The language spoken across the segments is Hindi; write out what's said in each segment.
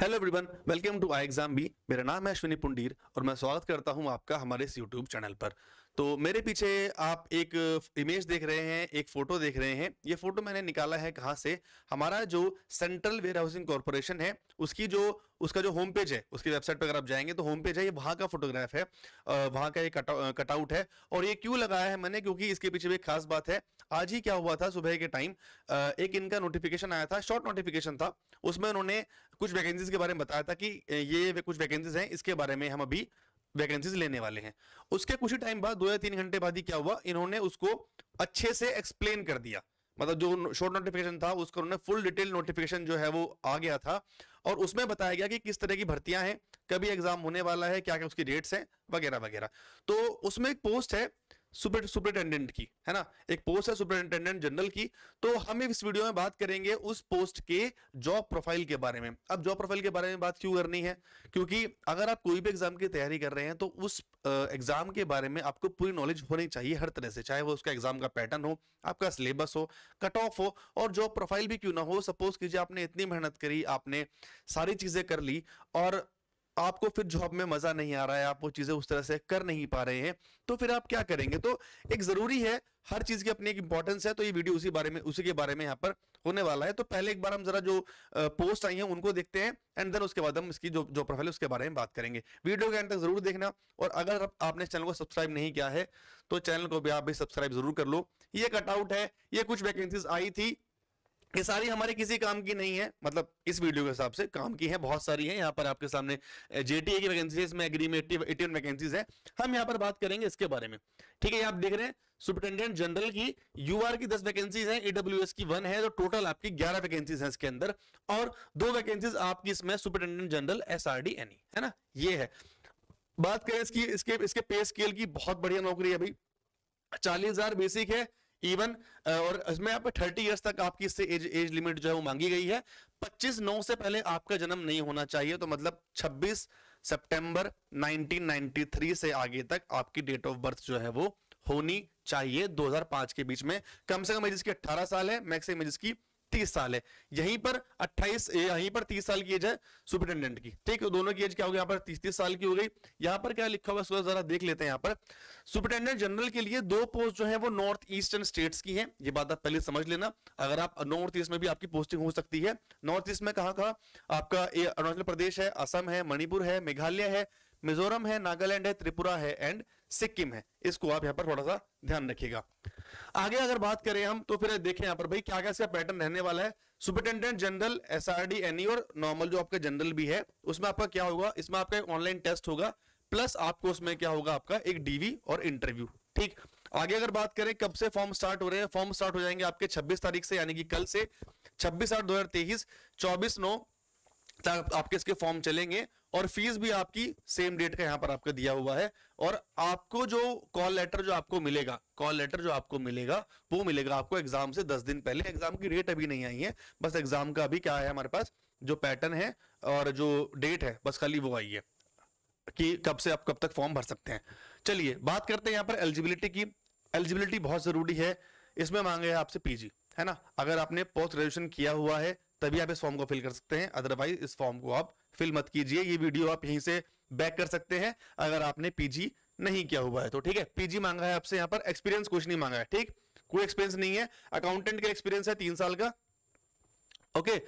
hello everyone welcome to I exam B मेरा नाम है अश्विनी पुंडीर और मैं स्वागत करता हूं आपका हमारे इस यूट्यूब चैनल पर तो मेरे पीछे आप एक इमेज देख रहे हैं एक फोटो देख रहे हैं ये फोटो मैंने निकाला है कहाँ से हमारा जो सेंट्रल वेयर हाउसिंग कॉरपोरेशन है उसकी जो उसका जो होम पेज है उसकी वेबसाइट पर अगर आप जाएंगे तो होम पेज है ये वहाँ का फोटोग्राफ है वहाँ का ये कटआउट है और ये क्यों लगाया है मैंने क्योंकि इसके पीछे भी एक खास बात है आज ही क्या हुआ था सुबह के टाइम एक इनका नोटिफिकेशन आया था शॉर्ट नोटिफिकेशन था उसमें उन्होंने कुछ वैकेंसीज के बारे में बताया था कि ये कुछ वैकेंसीज हैं इसके बारे में हम अभी वैकेंसीज लेने वाले हैं उसके कुछ ही टाइम बाद दो या तीन घंटे बाद ही क्या हुआ इन्होंने उसको अच्छे से एक्सप्लेन कर दिया मतलब जो शॉर्ट नोटिफिकेशन था उसका उन्होंने फुल डिटेल नोटिफिकेशन जो है वो आ गया था और उसमें बताया गया कि किस तरह की भर्तियां हैं कभी एग्जाम होने वाला है क्या क्या उसकी डेट्स हैं वगैरह वगैरह तो उसमें एक पोस्ट है सुपरिटेंडेंट की है ना एक पोस्ट है सुपरिटेंडेंट जनरल की तो हम इस वीडियो में बात करेंगे उस पोस्ट के जॉब प्रोफाइल के बारे में अब जॉब प्रोफाइल के बारे में बात क्यों करनी है क्योंकि अगर आप कोई भी एग्जाम की तैयारी कर रहे हैं तो उस एग्जाम के बारे में आपको पूरी नॉलेज होनी चाहिए हर तरह से चाहे वो उसका एग्जाम का पैटर्न हो आपका सिलेबस हो कट ऑफ हो और जॉब प्रोफाइल भी क्यों ना हो सपोज कीजिए आपने इतनी मेहनत करी आपने सारी चीजें कर ली और आपको फिर जॉब में मजा नहीं आ रहा है आप वो चीजें उस तरह से कर नहीं पा रहे हैं तो फिर आप क्या करेंगे तो एक जरूरी है हर चीज की अपनी एक इंपॉर्टेंस है तो ये वीडियो उसी बारे में उसी के बारे में यहाँ पर होने वाला है तो पहले एक बार हम जरा जो पोस्ट आई है उनको देखते हैं एंड देन उसके बाद हम इसकी जो जो प्रोफाइल उसके बारे में बात करेंगे वीडियो के एंड तक जरूर देखना और अगर आपने चैनल को सब्सक्राइब नहीं किया है तो चैनल को भी आप भी सब्सक्राइब जरूर कर लो ये कटआउट है ये कुछ वैकेंसीज आई थी ये सारी हमारे किसी काम की नहीं है मतलब इस वीडियो के हिसाब से काम की है बहुत सारी है यहाँ पर आपके सामने जेटीए की वैकेंसीज में एग्री में वैकेंसीज है हम यहाँ पर बात करेंगे इसके बारे में ठीक है आप देख रहे हैं सुप्रिटेंडेंट जनरल की यूआर की दस वैकेंसीज है ईडब्ल्यू की वन है तो टोटल आपकी ग्यारह वैकेंसीज है इसके अंदर और दो वैकेंसीज आपकी इसमें superintendent general S R D है ना ये है बात करें इसकी इसके इसके पे स्केल की बहुत बढ़िया नौकरी है अभी चालीस हजार बेसिक है इवन uh, और इसमें आप थर्टी ईयर्स तक आपकी इससे एज एज लिमिट जो है वो मांगी गई है पच्चीस नौ से पहले आपका जन्म नहीं होना चाहिए तो मतलब छब्बीस सितंबर 1993 से आगे तक आपकी डेट ऑफ बर्थ जो है वो होनी चाहिए 2005 के बीच में कम से कम एज इसकी 18 साल है मैक्सिमम एज इसकी तीस साल है यहीं पर अट्ठाईस यहीं पर तीस साल की एज है सुपरिटेंडेंट की ठीक है दोनों की एज क्या होगी यहाँ पर तीस तीस साल की हो गई यहाँ पर क्या लिखा हुआ है जरा देख लेते हैं यहाँ पर सुपरिटेंडेंट जनरल के लिए दो पोस्ट जो है वो नॉर्थ ईस्टर्न स्टेट्स की है ये बात आप पहले समझ लेना अगर आप नॉर्थ ईस्ट में भी आपकी पोस्टिंग हो सकती है नॉर्थ ईस्ट में कहा, कहा आपका अरुणाचल प्रदेश है असम है मणिपुर है मेघालय है मिजोरम है नागालैंड है त्रिपुरा है एंड सिक्किम है इसको आप यहाँ पर थोड़ा सा ध्यान रखिएगा आगे अगर बात करें हम तो फिर देखें यहाँ पर भाई क्या क्या इसका पैटर्न रहने वाला है superintendent general S R D NE और नॉर्मल जो आपका जनरल भी है उसमें आपका क्या होगा इसमें आपका ऑनलाइन टेस्ट होगा प्लस आपको उसमें क्या होगा आपका एक डीवी और इंटरव्यू ठीक आगे अगर बात करें कब से फॉर्म स्टार्ट हो रहे हैं फॉर्म स्टार्ट हो जाएंगे आपके 26 तारीख से यानी कि कल से 26 आठ 2023 24 नौ तक आपके इसके फॉर्म चलेंगे और फीस भी आपकी सेम डेट का यहाँ पर आपका दिया हुआ है और आपको जो कॉल लेटर जो आपको मिलेगा कॉल लेटर जो आपको मिलेगा वो मिलेगा आपको एग्जाम से दस दिन पहले एग्जाम की डेट अभी नहीं आई है बस एग्जाम का अभी क्या है हमारे पास जो पैटर्न है और जो डेट है बस खाली वो आई है कि कब से आप कब तक फॉर्म भर सकते हैं चलिए बात करते हैं यहाँ पर एलिजिबिलिटी की एलिजिबिलिटी बहुत जरूरी है इसमें मांगे आपसे पीजी है ना अगर आपने पोस्ट ग्रेजुएशन किया हुआ है तभी आप इस फॉर्म को फिल कर सकते हैं अदरवाइज इस फॉर्म को आप फिल मत कीजिए ये वीडियो आप यहीं से बैक कर सकते हैं अगर आपने पीजी नहीं किया हुआ है तो ठीक है पीजी मांगा है आपसे यहाँ पर एक्सपीरियंस कुछ नहीं मांगा है ठीक कोई एक्सपीरियंस नहीं है अकाउंटेंट का एक्सपीरियंस है तीन साल का ओके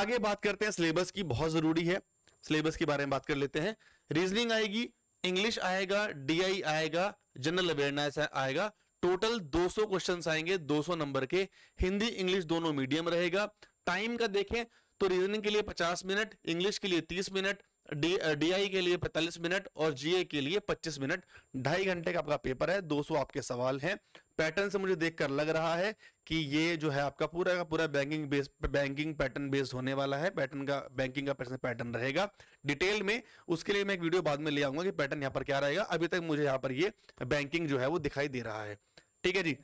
आगे बात करते हैं सिलेबस की बहुत जरूरी है सिलेबस के बारे में बात कर लेते हैं रीजनिंग आएगी इंग्लिश आएगा डीआई आएगा जनरल अवेयरनेस आएगा टोटल 200 क्वेश्चंस आएंगे 200 नंबर के हिंदी इंग्लिश दोनों मीडियम रहेगा टाइम का देखें तो रीजनिंग के लिए पचास मिनट इंग्लिश के लिए तीस मिनट डी डीआई के लिए पैंतालीस मिनट और जीए के लिए पच्चीस मिनट ढाई घंटे का आपका पेपर है दो सौ आपके सवाल हैं पैटर्न से मुझे देखकर लग रहा है कि ये जो है आपका पूरा का पूरा banking base banking pattern based होने वाला है पैटर्न का बैंकिंग का पैटर्न रहेगा डिटेल में उसके लिए मैं एक वीडियो बाद में ले आऊंगा कि पैटर्न यहाँ पर क्या रहेगा अभी तक मुझे यहाँ पर ये बैंकिंग जो है वो दिखाई दे रहा है ठीक है जी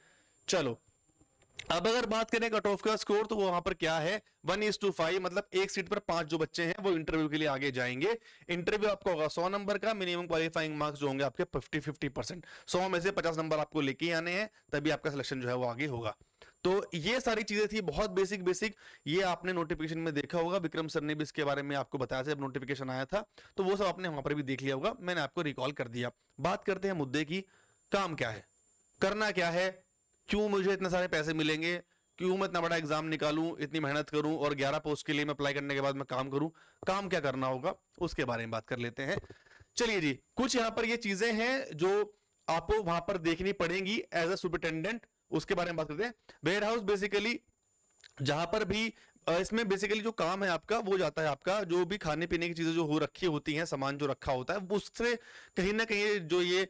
चलो अब अगर बात करें कट ऑफ का स्कोर तो वहां पर क्या है वन इज टू फाइव मतलब एक सीट पर पांच जो बच्चे हैं वो इंटरव्यू के लिए आगे जाएंगे इंटरव्यू आपका होगा सौ नंबर का मिनिमम क्वालिफाइंग मार्क्स जो होंगे आपके फिफ्टी फिफ्टी परसेंट सौ में से पचास नंबर आपको लेके आने हैं तभी आपका सिलेक्शन जो है वो आगे होगा तो ये सारी चीजें थी बहुत बेसिक बेसिक ये आपने नोटिफिकेशन में देखा होगा विक्रम सर ने भी इसके बारे में आपको बताया था जब नोटिफिकेशन आया था तो वो सब आपने वहां पर भी देख लिया होगा मैंने आपको रिकॉल कर दिया बात करते हैं मुद्दे की काम क्या है करना क्या है क्यों मुझे इतने सारे पैसे मिलेंगे क्यों मैं इतना बड़ा एग्जाम निकालूं इतनी मेहनत करूं और 11 पोस्ट के लिए मैं अप्लाई करने के बाद मैं काम करूं काम क्या करना होगा उसके बारे में बात कर लेते हैं चलिए जी कुछ यहां पर ये चीजें हैं जो आपको वहां पर देखनी पड़ेगी एज अ सुपरिटेंडेंट उसके बारे में बात करते हैं वेयर हाउस बेसिकली जहां पर भी इसमें बेसिकली जो काम है आपका वो जाता है आपका जो भी खाने पीने की चीज़ें जो हो रखी होती हैं सामान जो रखा होता है उससे कहीं ना कहीं जो ये,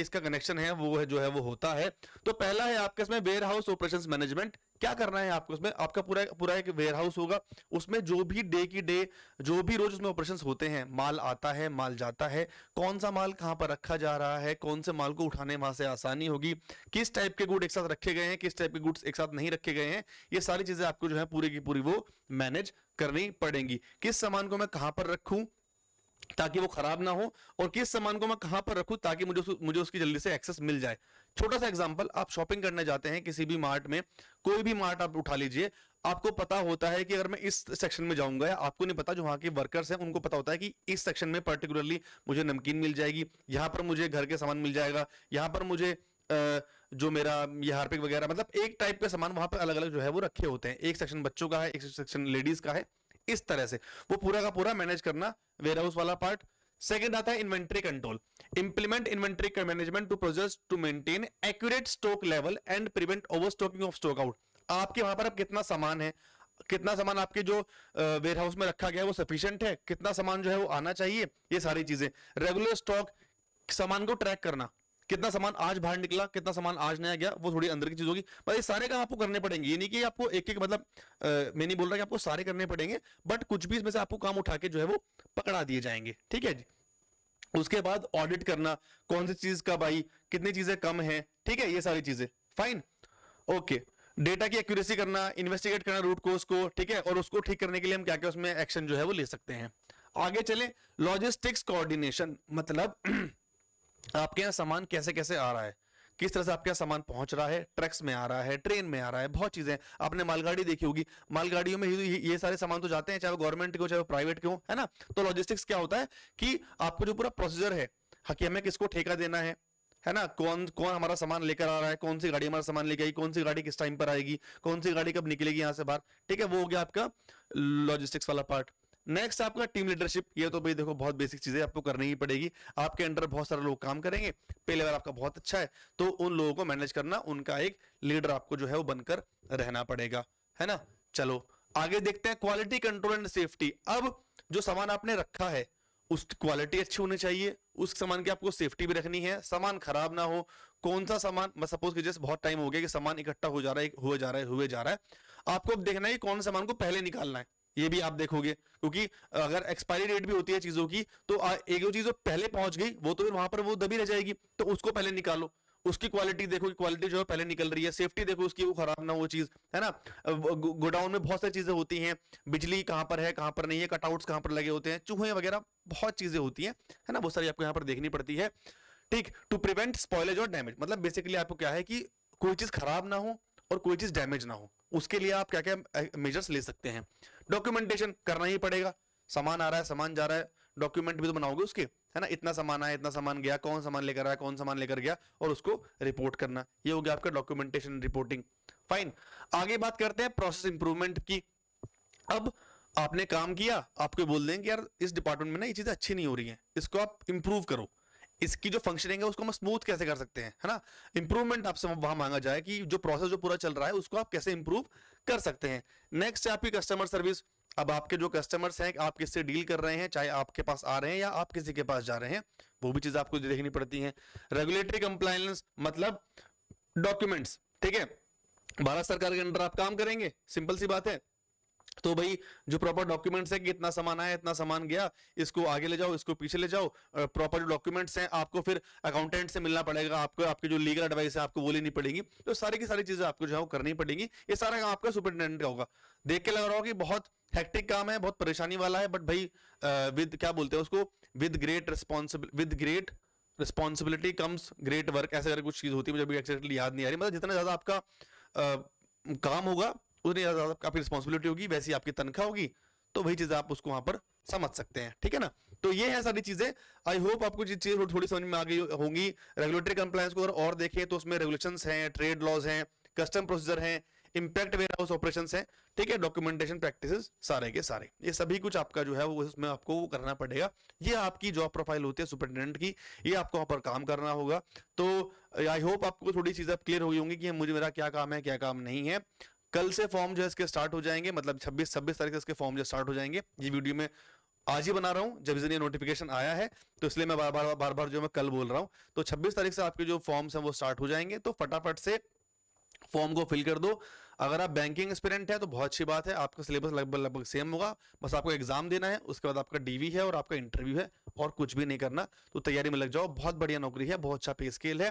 इसका कनेक्शन है वो है जो है वो होता है तो पहला है आपके इसमें वेयर हाउस ऑपरेशन मैनेजमेंट क्या करना है आपको उसमें आपका पूरा पूरा एक वेयर हाउस होगा उसमें जो भी डे की डे जो भी रोज उसमें ऑपरेशन होते हैं माल आता है माल जाता है कौन सा माल कहाँ पर रखा जा रहा है कौन से माल को उठाने वहां से आसानी होगी किस टाइप के गुड एक साथ रखे गए हैं किस टाइप के गुड्स एक साथ नहीं रखे गए हैं ये सारी चीजें आपको जो है पूरी की पूरी वो मैनेज करनी पड़ेंगी किस सामान को मैं कहां पर रखूं ताकि वो खराब ना हो और किस सामान को मैं कहां पर रखूं ताकि मुझे मुझे उसकी जल्दी से एक्सेस मिल जाए छोटा सा एग्जांपल आप शॉपिंग करने जाते हैं किसी भी मार्ट में कोई भी मार्ट आप उठा लीजिए आपको पता होता है कि अगर मैं इस सेक्शन में जाऊंगा या आपको नहीं पता जो वहां के वर्कर्स हैं उनको पता होता है कि इस सेक्शन में पर्टिकुलरली मुझे नमकीन मिल जाएगी यहाँ पर मुझे घर के सामान मिल जाएगा यहाँ पर मुझे जो मेरा ये हार्पिक वगैरह मतलब एक टाइप का सामान वहां पर अलग अलग जो है वो रखे होते हैं एक सेक्शन बच्चों का है एक सेक्शन लेडीज का है इस तरह से वो पूरा का पूरा मैनेज करना वेयर हाउस वाला पार्ट सेकेंड आता है inventory control implement inventory management to process to maintain accurate stock level and prevent overstocking of stock out आपके वहां पर अब कितना सामान है कितना सामान आपके जो वेयर हाउस में रखा गया है वो सफिशियंट है कितना सामान जो है वो आना चाहिए ये सारी चीजें रेगुलर स्टॉक सामान को ट्रैक करना कितना सामान आज बाहर निकला कितना सामान आज नया गया वो थोड़ी अंदर की चीज होगी पर ये सारे काम आपको करने पड़ेंगे ये नहीं कि आपको एक एक मतलब मैं नहीं बोल रहा कि आपको सारे करने पड़ेंगे बट कुछ भी इसमें से आपको काम उठा के जो है वो पकड़ा दिए जाएंगे ठीक है जी उसके बाद ऑडिट करना कौन सी चीज कब आई कितनी चीजें कम है ठीक है ये सारी चीजें फाइन ओके डेटा की एक्यूरेसी करना इन्वेस्टिगेट करना रूट कोर्स को ठीक है और उसको ठीक करने के लिए हम क्या क्या उसमें एक्शन जो है वो ले सकते हैं आगे चले लॉजिस्टिक्स कोऑर्डिनेशन मतलब आपके यहाँ सामान कैसे कैसे आ रहा है किस तरह से आपके यहाँ सामान पहुंच रहा है ट्रक्स में आ रहा है ट्रेन में आ रहा है बहुत चीजें आपने मालगाड़ी देखी होगी मालगाड़ियों में ये सारे सामान तो जाते हैं चाहे वो गवर्नमेंट के हो चाहे वो प्राइवेट के हो है ना तो लॉजिस्टिक्स क्या होता है कि आपको जो पूरा प्रोसीजर है कि हमें किसको ठेका देना है है ना कौन कौन हमारा सामान लेकर आ रहा है कौन सी गाड़ी हमारा सामान लेके आई कौन सी गाड़ी किस टाइम पर आएगी कौन सी गाड़ी कब निकलेगी यहाँ से बाहर ठीक है वो हो गया आपका लॉजिस्टिक्स वाला पार्ट नेक्स्ट आपका टीम लीडरशिप ये तो भाई देखो बहुत बेसिक चीजें आपको करनी ही पड़ेगी आपके अंडर बहुत सारे लोग काम करेंगे पे लेवल आपका बहुत अच्छा है तो उन लोगों को मैनेज करना उनका एक लीडर आपको जो है वो बनकर रहना पड़ेगा है ना चलो आगे देखते हैं क्वालिटी कंट्रोल एंड सेफ्टी अब जो सामान आपने रखा है उसकी क्वालिटी अच्छी होनी चाहिए उस सामान की आपको सेफ्टी भी रखनी है सामान खराब ना हो कौन सा सामान मैं सपोज जैसे बहुत टाइम हो गया कि सामान इकट्ठा हो जा रहा है हुए जा रहा है हुए जा रहा है आपको अब देखना है कौन सामान को पहले निकालना है ये भी आप देखोगे क्योंकि अगर एक्सपायरी डेट भी होती है चीजों की तो एक जो चीज पहले पहुंच गई वो तो फिर वहां पर वो दबी रह जाएगी तो उसको पहले निकालो उसकी क्वालिटी देखो कि क्वालिटी जो है पहले निकल रही है सेफ्टी देखो उसकी वो खराब ना हो चीज है ना गोडाउन में बहुत सारी चीजें होती हैं बिजली कहाँ पर है कहाँ पर नहीं है कटआउट्स कहाँ पर लगे होते हैं चूहे वगैरह बहुत चीजें होती हैं है ना वो सारी आपको यहाँ पर देखनी पड़ती है ठीक टू प्रिवेंट स्पॉयलेज और डैमेज मतलब बेसिकली आपको क्या है कि कोई चीज खराब ना हो और कोई चीज डैमेज ना हो उसके लिए आप क्या क्या मेजर्स ले सकते हैं डॉक्यूमेंटेशन करना ही पड़ेगा सामान आ रहा है सामान जा रहा है डॉक्यूमेंट भी तो बनाओगे उसके है ना इतना सामान आया इतना सामान गया कौन सामान लेकर आया कौन सामान लेकर गया और उसको रिपोर्ट करना ये हो गया आपका डॉक्यूमेंटेशन रिपोर्टिंग फाइन आगे बात करते हैं प्रोसेस इंप्रूवमेंट की अब आपने काम किया आपको बोल देंगे यार इस डिपार्टमेंट में ना ये चीजें अच्छी नहीं हो रही है इसको आप इंप्रूव करो इसकी जो फंक्शनिंग है उसको हम स्मूथ कैसे कर सकते हैं है ना इंप्रूवमेंट आपसे वहां मांगा जाए कि जो प्रोसेस जो पूरा चल रहा है उसको आप कैसे इंप्रूव कर सकते हैं नेक्स्ट है आपकी कस्टमर सर्विस अब आपके जो कस्टमर्स हैं आप किससे डील कर रहे हैं चाहे आपके पास आ रहे हैं या आप किसी के पास जा रहे हैं वो भी चीज आपको देखनी पड़ती है रेगुलेटरी कंप्लायंस मतलब डॉक्यूमेंट्स ठीक है भारत सरकार के अंडर आप काम करेंगे सिंपल सी बात है तो भाई जो प्रॉपर डॉक्यूमेंट्स है कि इतना सामान आया इतना सामान गया इसको आगे ले जाओ इसको पीछे ले जाओ प्रॉपर जो डॉक्यूमेंट्स हैं आपको फिर अकाउंटेंट से मिलना पड़ेगा आपको आपके जो लीगल एडवाइस है आपको वो लेनी पड़ेगी तो सारी की सारी चीजें आपको जो है करनी पड़ेगी ये सारा काम आपका सुपरिटेंडेंट का होगा देख के लग रहा हो कि बहुत हेक्टिक काम है बहुत परेशानी वाला है बट भाई विद क्या बोलते हैं उसको with great responsibility with great responsibility comes great work ऐसे अगर कुछ चीज होती है मुझे अभी एक्जैक्टली याद नहीं आ रही मतलब जितना ज्यादा आपका काम होगा उतनी ज़्यादा आपकी रिस्पॉन्सिबिलिटी होगी वैसी आपकी तनख्वाह होगी तो वही चीज़ आप उसको वहां पर समझ सकते हैं ठीक है ना तो ये है सारी चीजें आई होप आपको ये चीज थोड़ी समझ में आ गई होंगी रेगुलेटरी कंप्लायंस को अगर और देखें तो उसमें रेगुलेशन हैं ट्रेड लॉज हैं कस्टम प्रोसीजर हैं इम्पैक्ट वेयर हाउस ऑपरेशन है ठीक है डॉक्यूमेंटेशन प्रैक्टिस सारे के सारे ये सभी कुछ आपका जो है वो उसमें आपको वो करना पड़ेगा ये आपकी जॉब प्रोफाइल होती है सुपरिटेंडेंट की ये आपको वहां पर काम करना होगा तो आई होप आपको थोड़ी चीज़ें क्लियर हो गई होंगी कि मुझे मेरा क्या काम है क्या काम नहीं है कल से फॉर्म जो है इसके स्टार्ट हो जाएंगे मतलब छब्बीस छब्बीस तारीख से इसके फॉर्म जो स्टार्ट हो जाएंगे ये वीडियो में आज ही बना रहा हूं जब इसलिए नोटिफिकेशन आया है तो इसलिए मैं बार बार बार बार जो मैं कल बोल रहा हूं तो 26 तारीख से आपके जो फॉर्म्स हैं वो स्टार्ट हो जाएंगे तो फटाफट से फॉर्म को फिल कर दो अगर आप बैंकिंग एक्सपेरेंट है तो बहुत अच्छी बात है आपका सिलेबस लगभग लगभग सेम होगा बस आपको एग्जाम देना है उसके बाद आपका डीवी है और आपका इंटरव्यू है और कुछ भी नहीं करना तो तैयारी में लग जाओ बहुत बढ़िया नौकरी है बहुत अच्छा पे स्केल है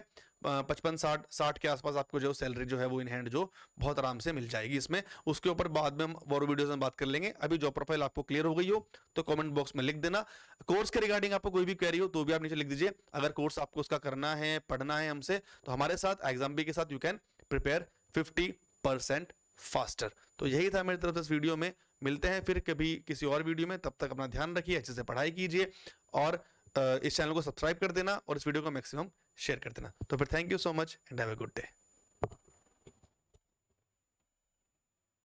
पचपन साठ साठ के आसपास आपको जो सैलरी जो है वो इन हैंड जो बहुत आराम से मिल जाएगी इसमें उसके ऊपर बाद में हम और वीडियोज में बात कर लेंगे अभी जॉब प्रोफाइल आपको क्लियर हो गई हो तो कमेंट बॉक्स में लिख देना कोर्स के रिगार्डिंग आपको कोई भी क्वेरी हो तो भी आप नीचे लिख दीजिए अगर कोर्स आपको उसका करना है पढ़ना है हमसे तो हमारे साथ एग्जाम के साथ you can prepare 50 percent faster तो यही था मेरी तरफ से इस वीडियो में मिलते हैं फिर कभी किसी और वीडियो में तब तक अपना ध्यान रखिए अच्छे से पढ़ाई कीजिए और इस चैनल को सब्सक्राइब कर देना और इस वीडियो को मैक्सिमम शेयर कर देना तो फिर thank you so much and have a good day